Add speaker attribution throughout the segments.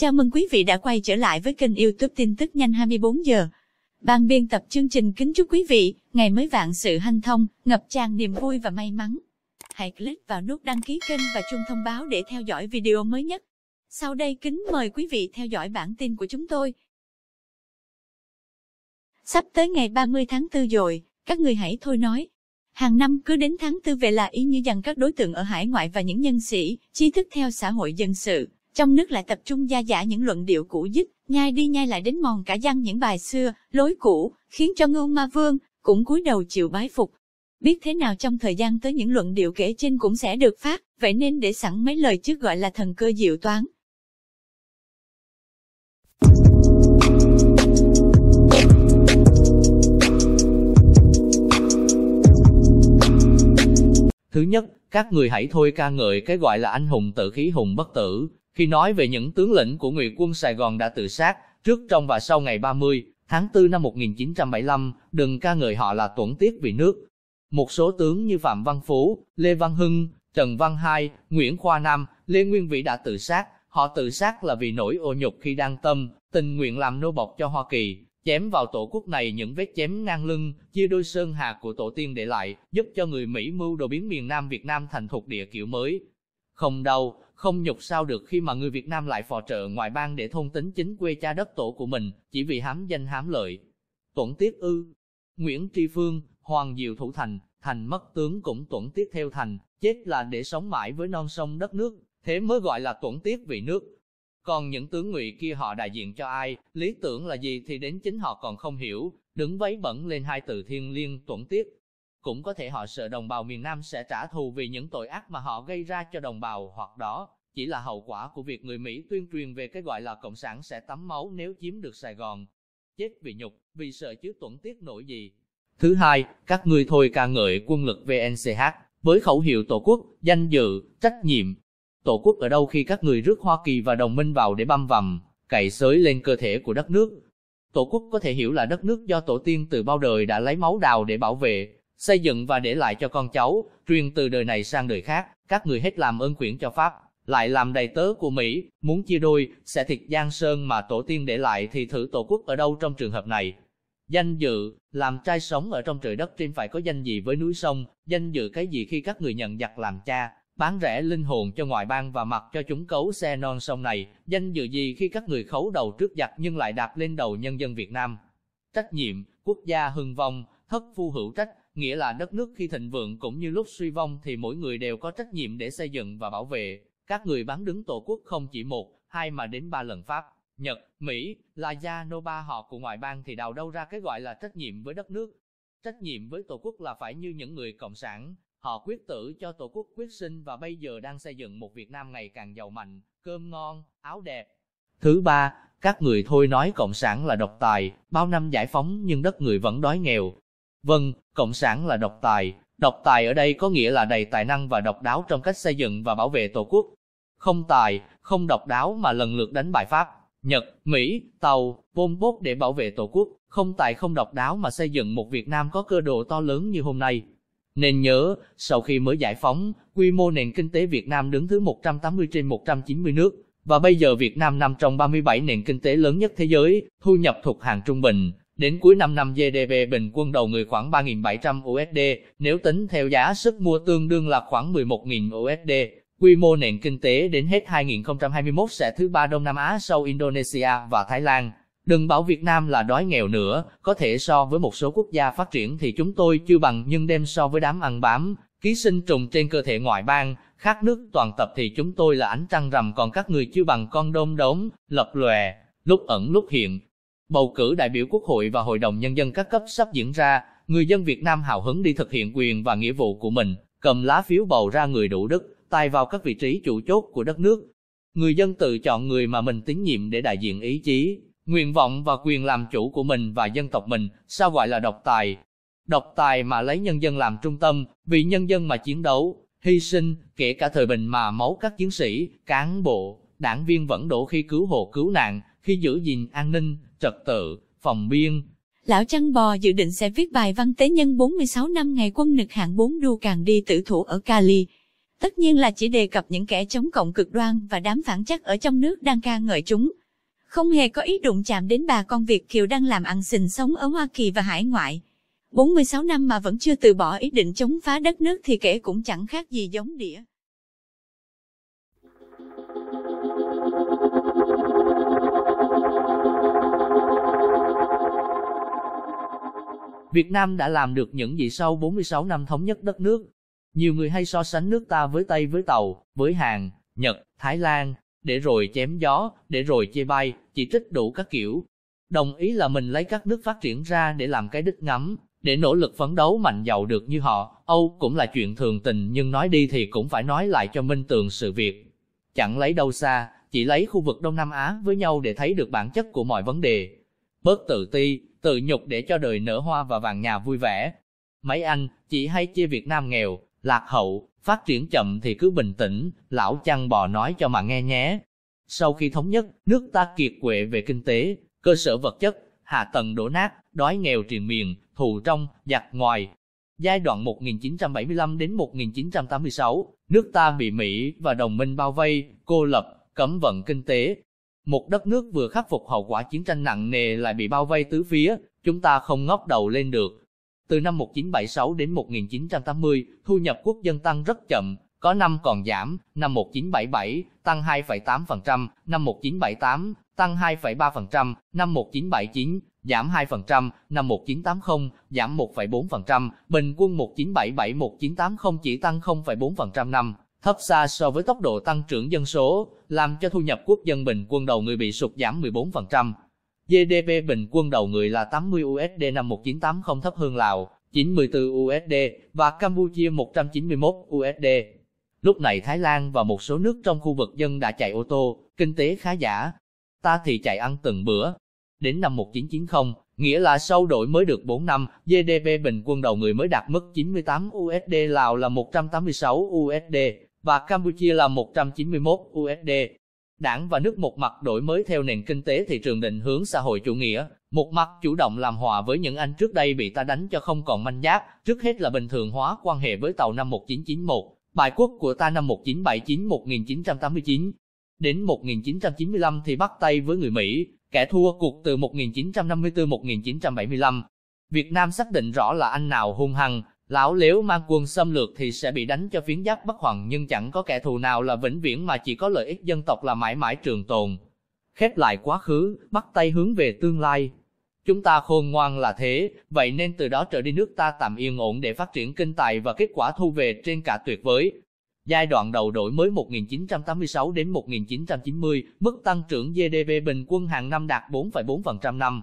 Speaker 1: Chào mừng quý vị đã quay trở lại với kênh youtube tin tức nhanh 24 giờ. Ban biên tập chương trình kính chúc quý vị, ngày mới vạn sự hanh thông, ngập tràn niềm vui và may mắn. Hãy click vào nút đăng ký kênh và chuông thông báo để theo dõi video mới nhất. Sau đây kính mời quý vị theo dõi bản tin của chúng tôi. Sắp tới ngày 30 tháng 4 rồi, các người hãy thôi nói. Hàng năm cứ đến tháng 4 về là ý như rằng các đối tượng ở hải ngoại và những nhân sĩ, trí thức theo xã hội dân sự, trong nước lại tập trung gia giả những luận điệu cũ dích, nhai đi nhai lại đến mòn cả răng những bài xưa, lối cũ, khiến cho Ngưu Ma Vương cũng cúi đầu chịu bái phục. Biết thế nào trong thời gian tới những luận điệu kể trên cũng sẽ được phát, vậy nên để sẵn mấy lời trước gọi là thần cơ diệu toán.
Speaker 2: Thứ nhất, các người hãy thôi ca ngợi cái gọi là anh hùng tự khí hùng bất tử, khi nói về những tướng lĩnh của Nguyệt quân Sài Gòn đã tự sát, trước trong và sau ngày 30 tháng 4 năm 1975, đừng ca ngợi họ là tuẫn tiết vì nước. Một số tướng như Phạm Văn Phú, Lê Văn Hưng, Trần Văn Hai, Nguyễn Khoa Nam, Lê Nguyên Vĩ đã tự sát. Họ tự sát là vì nỗi ô nhục khi đang tâm, tình nguyện làm nô bọc cho Hoa Kỳ, chém vào tổ quốc này những vết chém ngang lưng, chia đôi sơn hà của tổ tiên để lại, giúp cho người Mỹ mưu đồ biến miền Nam Việt Nam thành thuộc địa kiểu mới, không đâu, không nhục sao được khi mà người Việt Nam lại phò trợ ngoại bang để thôn tính chính quê cha đất tổ của mình, chỉ vì hám danh hám lợi. Tuẩn tiết ư, Nguyễn Tri Phương, Hoàng Diệu Thủ Thành, Thành mất tướng cũng tuẩn tiết theo thành, chết là để sống mãi với non sông đất nước, thế mới gọi là tuẩn tiết vì nước. Còn những tướng ngụy kia họ đại diện cho ai, lý tưởng là gì thì đến chính họ còn không hiểu, đứng váy bẩn lên hai từ thiên liêng tuẩn tiết, cũng có thể họ sợ đồng bào miền Nam sẽ trả thù vì những tội ác mà họ gây ra cho đồng bào hoặc đó chỉ là hậu quả của việc người Mỹ tuyên truyền về cái gọi là Cộng sản sẽ tắm máu nếu chiếm được Sài Gòn. Chết vì nhục, vì sợ chứ tuẩn tiếc nổi gì. Thứ hai, các người thôi ca ngợi quân lực VNCH, với khẩu hiệu Tổ quốc, danh dự, trách nhiệm. Tổ quốc ở đâu khi các người rước Hoa Kỳ và đồng minh vào để băm vằm, cày xới lên cơ thể của đất nước. Tổ quốc có thể hiểu là đất nước do tổ tiên từ bao đời đã lấy máu đào để bảo vệ, xây dựng và để lại cho con cháu, truyền từ đời này sang đời khác, các người hết làm ơn quyển cho Pháp, lại làm đầy tớ của Mỹ, muốn chia đôi, sẽ thiệt giang sơn mà tổ tiên để lại thì thử tổ quốc ở đâu trong trường hợp này. Danh dự, làm trai sống ở trong trời đất trên phải có danh gì với núi sông, danh dự cái gì khi các người nhận giặc làm cha, bán rẻ linh hồn cho ngoại bang và mặc cho chúng cấu xe non sông này, danh dự gì khi các người khấu đầu trước giặc nhưng lại đạp lên đầu nhân dân Việt Nam. Trách nhiệm, quốc gia hưng vong, thất phu hữu trách, nghĩa là đất nước khi thịnh vượng cũng như lúc suy vong thì mỗi người đều có trách nhiệm để xây dựng và bảo vệ. Các người bán đứng tổ quốc không chỉ một, hai mà đến ba lần Pháp, Nhật, Mỹ, là gia nô ba họ của ngoại bang thì đào đâu ra cái gọi là trách nhiệm với đất nước. Trách nhiệm với tổ quốc là phải như những người cộng sản, họ quyết tử cho tổ quốc quyết sinh và bây giờ đang xây dựng một Việt Nam ngày càng giàu mạnh, cơm ngon, áo đẹp. Thứ ba, các người thôi nói cộng sản là độc tài, bao năm giải phóng nhưng đất người vẫn đói nghèo, Vâng, Cộng sản là độc tài, độc tài ở đây có nghĩa là đầy tài năng và độc đáo trong cách xây dựng và bảo vệ Tổ quốc. Không tài, không độc đáo mà lần lượt đánh bại Pháp, Nhật, Mỹ, Tàu, Pol Pot để bảo vệ Tổ quốc, không tài không độc đáo mà xây dựng một Việt Nam có cơ độ to lớn như hôm nay. Nên nhớ, sau khi mới giải phóng, quy mô nền kinh tế Việt Nam đứng thứ 180 trên 190 nước, và bây giờ Việt Nam nằm trong 37 nền kinh tế lớn nhất thế giới, thu nhập thuộc hàng trung bình, Đến cuối năm năm GDP bình quân đầu người khoảng 3.700 USD, nếu tính theo giá sức mua tương đương là khoảng 11.000 USD. Quy mô nền kinh tế đến hết 2021 sẽ thứ ba Đông Nam Á sau Indonesia và Thái Lan. Đừng bảo Việt Nam là đói nghèo nữa, có thể so với một số quốc gia phát triển thì chúng tôi chưa bằng nhưng đem so với đám ăn bám, ký sinh trùng trên cơ thể ngoại bang, khác nước toàn tập thì chúng tôi là ánh trăng rằm còn các người chưa bằng con đom đóm, lập lòe, lúc ẩn lúc hiện, Bầu cử đại biểu Quốc hội và Hội đồng Nhân dân các cấp sắp diễn ra, người dân Việt Nam hào hứng đi thực hiện quyền và nghĩa vụ của mình, cầm lá phiếu bầu ra người đủ đức, tài vào các vị trí chủ chốt của đất nước. Người dân tự chọn người mà mình tín nhiệm để đại diện ý chí, nguyện vọng và quyền làm chủ của mình và dân tộc mình, sao gọi là độc tài. Độc tài mà lấy nhân dân làm trung tâm, vì nhân dân mà chiến đấu, hy sinh, kể cả thời bình mà máu các chiến sĩ, cán bộ, đảng viên vẫn đổ khi cứu hộ cứu nạn, khi giữ gìn an ninh, trật tự, phòng biên.
Speaker 1: Lão Chăn Bò dự định sẽ viết bài văn tế nhân 46 năm ngày quân nực hạng 4 đu càng đi tử thủ ở Cali. Tất nhiên là chỉ đề cập những kẻ chống cộng cực đoan và đám phản chắc ở trong nước đang ca ngợi chúng. Không hề có ý đụng chạm đến bà con Việt Kiều đang làm ăn sinh sống ở Hoa Kỳ và hải ngoại. 46 năm mà vẫn chưa từ bỏ ý định chống phá đất nước thì kể cũng chẳng khác gì giống đĩa.
Speaker 2: Việt Nam đã làm được những gì sau 46 năm thống nhất đất nước. Nhiều người hay so sánh nước ta với Tây với Tàu, với Hàn, Nhật, Thái Lan, để rồi chém gió, để rồi chê bai, chỉ trích đủ các kiểu. Đồng ý là mình lấy các nước phát triển ra để làm cái đích ngắm, để nỗ lực phấn đấu mạnh giàu được như họ, Âu cũng là chuyện thường tình nhưng nói đi thì cũng phải nói lại cho minh tường sự việc. Chẳng lấy đâu xa, chỉ lấy khu vực Đông Nam Á với nhau để thấy được bản chất của mọi vấn đề. Bớt tự ti, tự nhục để cho đời nở hoa và vàng nhà vui vẻ. Mấy anh, chỉ hay chia Việt Nam nghèo, lạc hậu, phát triển chậm thì cứ bình tĩnh, lão chăn bò nói cho mà nghe nhé. Sau khi thống nhất, nước ta kiệt quệ về kinh tế, cơ sở vật chất, hạ tầng đổ nát, đói nghèo triền miền, thù trong, giặc ngoài. Giai đoạn 1975 đến 1986, nước ta bị Mỹ và đồng minh bao vây, cô lập, cấm vận kinh tế, một đất nước vừa khắc phục hậu quả chiến tranh nặng nề lại bị bao vây tứ phía, chúng ta không ngóc đầu lên được. Từ năm 1976 đến 1980, thu nhập quốc dân tăng rất chậm, có năm còn giảm, năm 1977 tăng 2,8%, năm 1978 tăng 2,3%, năm 1979 giảm 2%, năm 1980 giảm 1,4%, bình quân 1977-1980 chỉ tăng 0,4% năm thấp xa so với tốc độ tăng trưởng dân số, làm cho thu nhập quốc dân bình quân đầu người bị sụt giảm 14%. GDP bình quân đầu người là 80 USD năm 1980 thấp hơn Lào, 94 USD và Campuchia 191 USD. Lúc này Thái Lan và một số nước trong khu vực dân đã chạy ô tô, kinh tế khá giả. Ta thì chạy ăn từng bữa. Đến năm 1990, nghĩa là sau đổi mới được 4 năm, GDP bình quân đầu người mới đạt mức 98 USD Lào là 186 USD, và Campuchia là 191 USD. Đảng và nước một mặt đổi mới theo nền kinh tế thị trường định hướng xã hội chủ nghĩa, một mặt chủ động làm hòa với những anh trước đây bị ta đánh cho không còn manh giác, trước hết là bình thường hóa quan hệ với tàu năm 1991, bài quốc của ta năm 1979-1989. Đến 1995 thì bắt tay với người Mỹ, kẻ thua cuộc từ 1954-1975. Việt Nam xác định rõ là anh nào hung hăng, lão nếu mang quân xâm lược thì sẽ bị đánh cho phiến giáp bất hoàng nhưng chẳng có kẻ thù nào là vĩnh viễn mà chỉ có lợi ích dân tộc là mãi mãi trường tồn. Khép lại quá khứ, bắt tay hướng về tương lai. Chúng ta khôn ngoan là thế, vậy nên từ đó trở đi nước ta tạm yên ổn để phát triển kinh tài và kết quả thu về trên cả tuyệt vời. Giai đoạn đầu đổi mới 1986 đến 1990, mức tăng trưởng GDP bình quân hàng năm đạt 4,4% năm,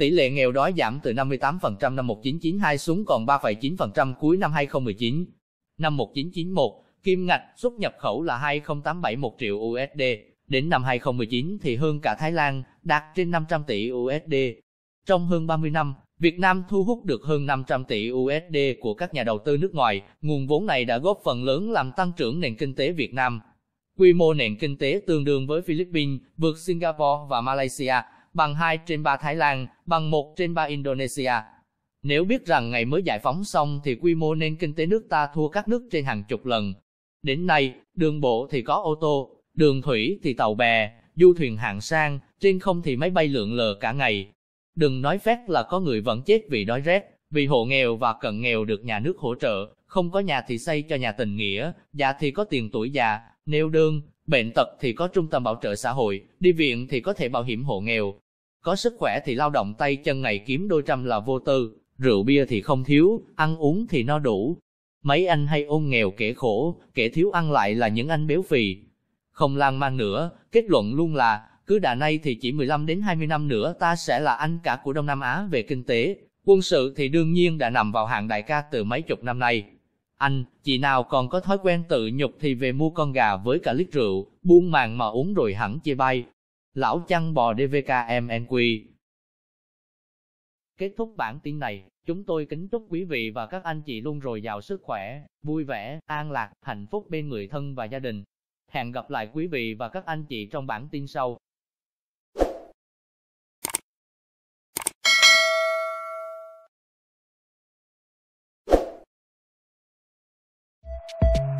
Speaker 2: Tỷ lệ nghèo đói giảm từ 58% năm 1992 xuống còn 3,9% cuối năm 2019. Năm 1991, kim ngạch xuất nhập khẩu là 2087 triệu USD, đến năm 2019 thì hơn cả Thái Lan, đạt trên 500 tỷ USD. Trong hơn 30 năm, Việt Nam thu hút được hơn 500 tỷ USD của các nhà đầu tư nước ngoài, nguồn vốn này đã góp phần lớn làm tăng trưởng nền kinh tế Việt Nam. Quy mô nền kinh tế tương đương với Philippines, vượt Singapore và Malaysia, bằng 2 trên 3 Thái Lan, bằng 1 trên 3 Indonesia. Nếu biết rằng ngày mới giải phóng xong thì quy mô nền kinh tế nước ta thua các nước trên hàng chục lần. Đến nay, đường bộ thì có ô tô, đường thủy thì tàu bè, du thuyền hạng sang, trên không thì máy bay lượn lờ cả ngày. Đừng nói phép là có người vẫn chết vì đói rét, vì hộ nghèo và cận nghèo được nhà nước hỗ trợ, không có nhà thì xây cho nhà tình nghĩa, già thì có tiền tuổi già, nêu đơn, Bệnh tật thì có trung tâm bảo trợ xã hội, đi viện thì có thể bảo hiểm hộ nghèo. Có sức khỏe thì lao động tay chân ngày kiếm đôi trăm là vô tư, rượu bia thì không thiếu, ăn uống thì no đủ. Mấy anh hay ôm nghèo kể khổ, kể thiếu ăn lại là những anh béo phì. Không lan man nữa, kết luận luôn là, cứ đà nay thì chỉ 15 đến 20 năm nữa ta sẽ là anh cả của Đông Nam Á về kinh tế. Quân sự thì đương nhiên đã nằm vào hạng đại ca từ mấy chục năm nay, anh, chị nào còn có thói quen tự nhục thì về mua con gà với cả lít rượu, buông màng mà uống rồi hẳn chia bay. Lão chăn bò DVKMNQ. Kết thúc bản tin này, chúng tôi kính chúc quý vị và các anh chị luôn rồi giàu sức khỏe, vui vẻ, an lạc, hạnh phúc bên người thân và gia đình. Hẹn gặp lại quý vị và các anh chị trong bản tin sau. Thank you.